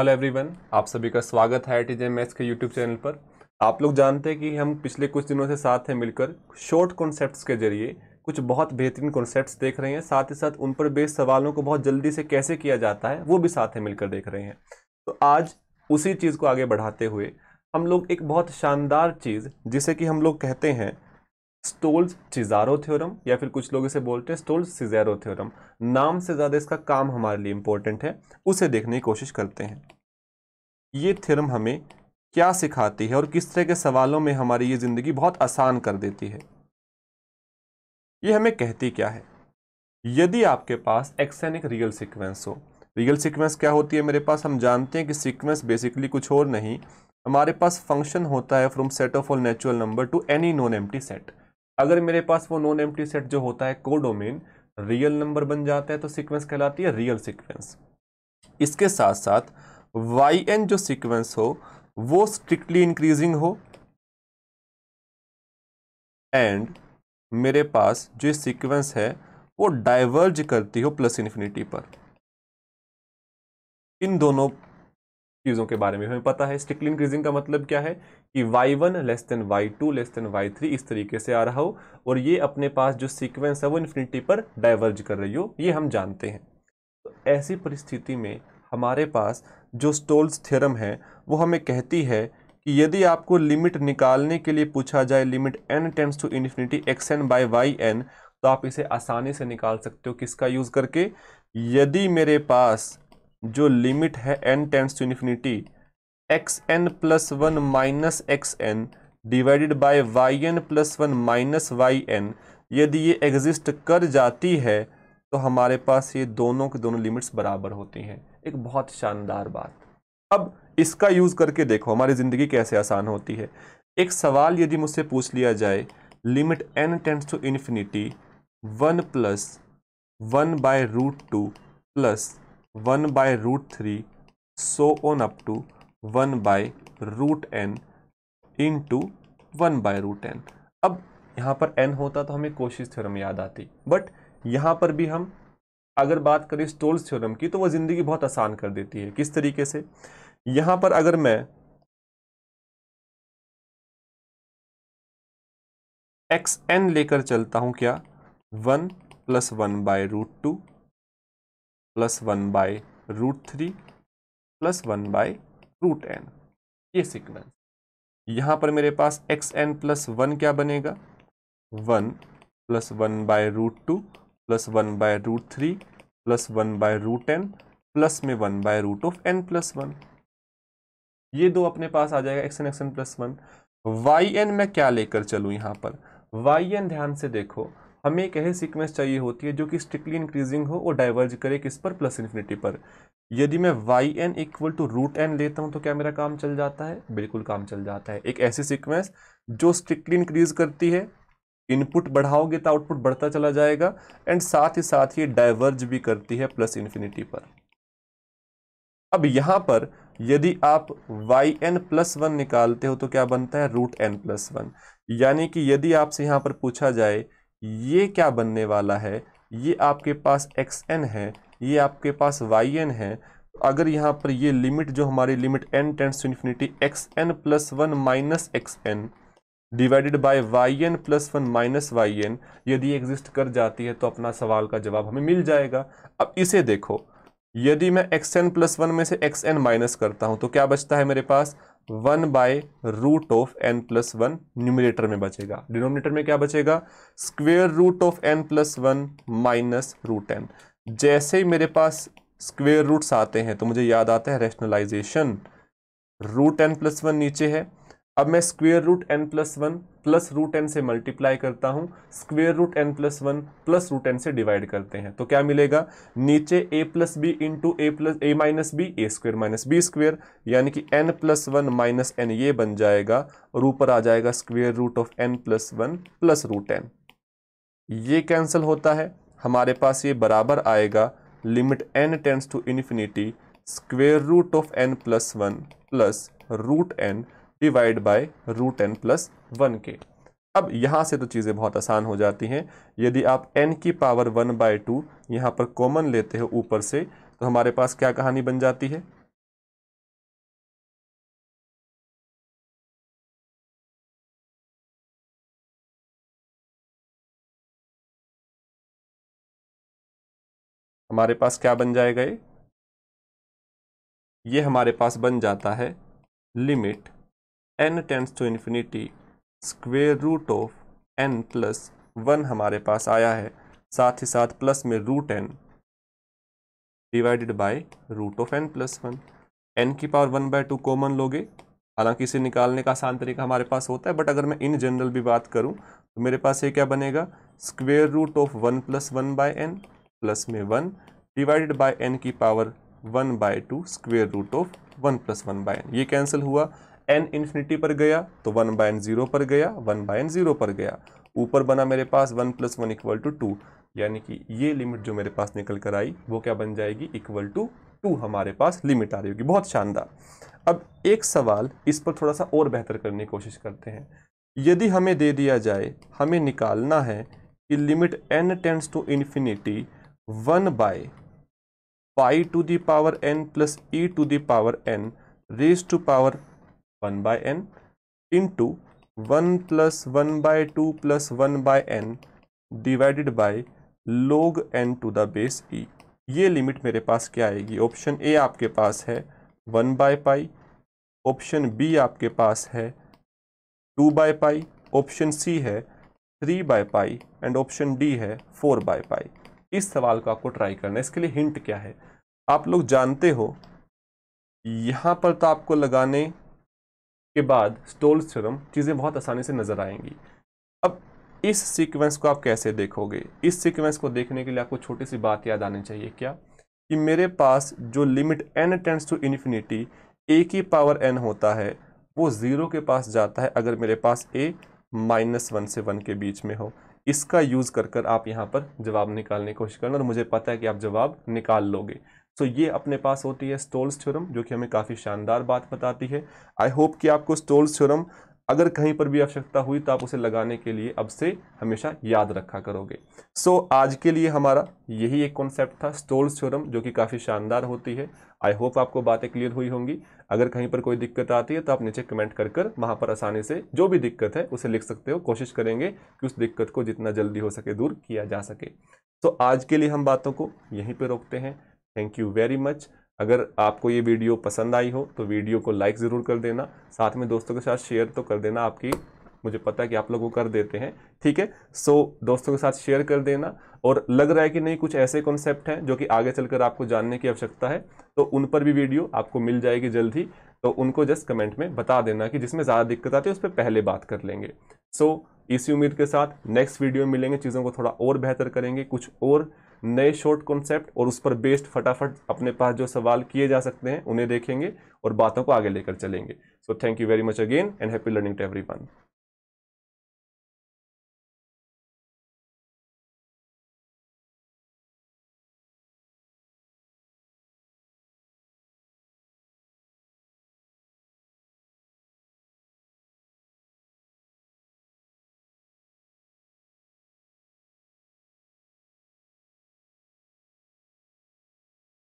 hello everyone आप सभी का स्वागत है टी मैथ्स के यूट्यूब चैनल पर आप लोग जानते हैं कि हम पिछले कुछ दिनों से साथ हैं मिलकर शॉर्ट कॉन्सेप्ट्स के जरिए कुछ बहुत बेहतरीन कॉन्सेप्ट्स देख रहे हैं साथ ही साथ उन पर बेस सवालों को बहुत जल्दी से कैसे किया जाता है वो भी साथ हैं मिलकर देख रहे हैं तो आज उसी चीज़ को आगे बढ़ाते हुए हम लोग एक बहुत शानदार चीज़ जिसे कि हम लोग कहते हैं स्टोल्स चिजारो थ्योरम या फिर कुछ लोग इसे बोलते हैं स्टोल्स सिजारो थ्योरम नाम से ज़्यादा इसका काम हमारे लिए इम्पोर्टेंट है उसे देखने की कोशिश करते हैं ये थ्योरम हमें क्या सिखाती है और किस तरह के सवालों में हमारी ये ज़िंदगी बहुत आसान कर देती है ये हमें कहती क्या है यदि आपके पास एक्सैनिक रियल सिक्वेंस हो रियल सिक्वेंस क्या होती है मेरे पास हम जानते हैं कि सिक्वेंस बेसिकली कुछ और नहीं हमारे पास फंक्शन होता है from set of all natural number to any non empty set अगर मेरे पास वो नॉन एम्प्टी सेट जो होता है कोडोमेन रियल नंबर बन जाता है तो सीक्वेंस कहलाती है रियल सीक्वेंस इसके साथ साथ वाई एन जो सीक्वेंस हो वो स्ट्रिक्टली इंक्रीजिंग हो एंड मेरे पास जो सीक्वेंस है वो डाइवर्ज करती हो प्लस इन्फिनिटी पर इन दोनों चीज़ों के बारे में हमें पता है स्टिकल इंक्रीजिंग का मतलब क्या है कि Y one less than Y two less than Y three इस तरीके से आ रहा हो और ये अपने पास जो सीक्वेंस है वो इन्फिनिटी पर डाइवर्ज कर रही हो ये हम जानते हैं तो ऐसी परिस्थिति में हमारे पास जो स्टोल्स थ्योरम है वो हमें कहती है कि यदि आपको लिमिट निकालने के लिए पूछा जाए limit N tends to infinity X N by Y N तो आप इसे आसानी से निकाल सकते हो किसका यूज़ करके यदि मेरे पास जो लिमिट है N tends to infinity X N plus one minus X N divided by Y N plus one minus Y N यदि ये एग्जिस्ट कर जाती है तो हमारे पास ये दोनों के दोनों लिमिट्स बराबर होती हैं एक बहुत शानदार बात अब इसका यूज़ करके देखो हमारी ज़िंदगी कैसे आसान होती है एक सवाल यदि मुझसे पूछ लिया जाए limit N tends to infinity one plus one by root two plus one by root three so on up to one by root N into one by root N अब यहाँ पर एन होता तो हमें कोशिश theorem याद आती but यहाँ पर भी हम अगर बात करें स्टोल्स थ्योरम की तो वह ज़िंदगी बहुत आसान कर देती है किस तरीके से यहाँ पर अगर मैं एक्स एन लेकर चलता हूँ क्या one plus one by root two plus one by root three plus one by root N ये सीक्वेंस यहाँ पर मेरे पास एक्स एन प्लस वन क्या बनेगा one plus one by root two plus one by root three plus one by root N plus में one by root of N plus one ये दो अपने पास आ जाएगा X N X N plus one Y N मैं क्या लेकर चलूँ यहाँ पर वाई एन ध्यान से देखो हमें एक ऐसी सिक्वेंस चाहिए होती है जो कि स्ट्रिक्टली इंक्रीजिंग हो और डाइवर्ज करे किस पर प्लस इन्फिनिटी पर यदि मैं Y N equal to root N लेता हूँ तो क्या मेरा काम चल जाता है बिल्कुल काम चल जाता है एक ऐसी सिक्वेंस जो स्ट्रिक्टली इंक्रीज करती है इनपुट बढ़ाओगे तो आउटपुट बढ़ता चला जाएगा एंड साथ ही साथ ही डाइवर्ज भी करती है प्लस इन्फिनिटी पर अब यहाँ पर यदि आप वाई एन प्लस वन निकालते हो तो क्या बनता है रूट एन प्लस वन यानी कि यदि आपसे यहाँ पर पूछा जाए ये क्या बनने वाला है ये आपके पास एक्स एन है ये आपके पास वाई एन है अगर यहाँ पर ये लिमिट जो हमारी limit N tends to infinity X N plus one minus X N divided by Y N plus one minus Y N यदि एग्जिस्ट कर जाती है तो अपना सवाल का जवाब हमें मिल जाएगा अब इसे देखो यदि मैं एक्स एन प्लस वन में से एक्स एन माइनस करता हूँ तो क्या बचता है मेरे पास one by root of N plus one numerator में बचेगा डिनोमिनेटर में क्या बचेगा square root of N plus one minus root N जैसे ही मेरे पास स्क्वेयर रूट्स आते हैं तो मुझे याद आता है rationalization root N plus one नीचे है अब मैं square root N plus one plus root N से मल्टीप्लाई करता हूँ square root N plus one plus root N से डिवाइड करते हैं तो क्या मिलेगा नीचे A plus B into A plus A minus B A square minus B square यानी कि N plus one minus N ये बन जाएगा और ऊपर आ जाएगा square root of N plus one plus root N ये कैंसिल होता है हमारे पास ये बराबर आएगा limit N tends to infinity square root of N plus one plus root N divide by root N plus one के अब यहाँ से तो चीज़ें बहुत आसान हो जाती हैं यदि आप एन की पावर वन बाय टू यहाँ पर कॉमन लेते हो ऊपर से तो हमारे पास क्या कहानी बन जाती है हमारे पास क्या बन जाएगा ये हमारे पास बन जाता है limit n tends to infinity square root of n plus one हमारे पास आया है साथ ही साथ प्लस में root N divided by root of N plus one N की power one by two common लोगे हालांकि इसे निकालने का आसान तरीका हमारे पास होता है बट अगर मैं इन जनरल भी बात करूं तो मेरे पास ये क्या बनेगा square root of one plus one by N plus में वन डिवाइडेड बाय एन की power one by two square root of one plus one by N ये कैंसिल हुआ एन इन्फिनिटी पर गया तो वन बाय एन जीरो पर गया one by N zero पर गया ऊपर बना मेरे पास one plus one equal to two यानी कि ये लिमिट जो मेरे पास निकल कर आई वो क्या बन जाएगी इक्वल टू टू हमारे पास लिमिट आ रही होगी बहुत शानदार अब एक सवाल इस पर थोड़ा सा और बेहतर करने की कोशिश करते हैं यदि हमें दे दिया जाए हमें निकालना है कि limit N tends to infinity one by pi to the power N plus E to the power N raise to power one by N into one plus one by two plus one by N divided by log N to the base E ये limit मेरे पास क्या आएगी option A आपके पास है one by pi option B आपके पास है two by pi option C है three by pi and option D है फोर बाय पाई इस सवाल को आपको ट्राई करना है इसके लिए हिंट क्या है आप लोग जानते हो यहाँ पर तो आपको लगाने के बाद स्टोल्स थ्योरम चीज़ें बहुत आसानी से नज़र आएंगी अब इस सीक्वेंस को आप कैसे देखोगे इस सीक्वेंस को देखने के लिए आपको छोटी सी बात याद आनी चाहिए क्या कि मेरे पास जो limit N tends to infinity A की पावर एन होता है वो ज़ीरो के पास जाता है अगर मेरे पास ए माइनस वन से वन के बीच में हो इसका यूज़ कर कर आप यहाँ पर जवाब निकालने की कोशिश करना और मुझे पता है कि आप जवाब निकाल लोगे सो ये अपने पास होती है स्टोल्स थ्योरम जो कि हमें काफ़ी शानदार बात बताती है आई होप कि आपको स्टोल्स थ्योरम अगर कहीं पर भी आवश्यकता हुई तो आप उसे लगाने के लिए अब से हमेशा याद रखा करोगे सो so, आज के लिए हमारा यही एक कॉन्सेप्ट था स्टोल्स थ्योरम जो कि काफ़ी शानदार होती है आई होप आपको बातें क्लियर हुई होंगी अगर कहीं पर कोई दिक्कत आती है तो आप नीचे कमेंट कर कर वहाँ पर आसानी से जो भी दिक्कत है उसे लिख सकते हो कोशिश करेंगे कि उस दिक्कत को जितना जल्दी हो सके दूर किया जा सके तो so, आज के लिए हम बातों को यहीं पर रोकते हैं थैंक यू वेरी मच अगर आपको ये वीडियो पसंद आई हो तो वीडियो को लाइक ज़रूर कर देना साथ में दोस्तों के साथ शेयर तो कर देना आपकी मुझे पता है कि आप लोगों कर देते हैं ठीक है सो so, दोस्तों के साथ शेयर कर देना और लग रहा है कि नहीं कुछ ऐसे कॉन्सेप्ट हैं जो कि आगे चलकर आपको जानने की आवश्यकता है तो उन पर भी वीडियो आपको मिल जाएगी जल्द ही तो उनको जस्ट कमेंट में बता देना कि जिसमें ज़्यादा दिक्कत आती है उस पर पहले बात कर लेंगे सो so, इसी उम्मीद के साथ नेक्स्ट वीडियो में मिलेंगे चीज़ों को थोड़ा और बेहतर करेंगे कुछ और नए शॉर्ट कॉन्सेप्ट और उस पर बेस्ड फटाफट अपने पास जो सवाल किए जा सकते हैं उन्हें देखेंगे और बातों को आगे लेकर चलेंगे so thank you very much again and happy learning to every one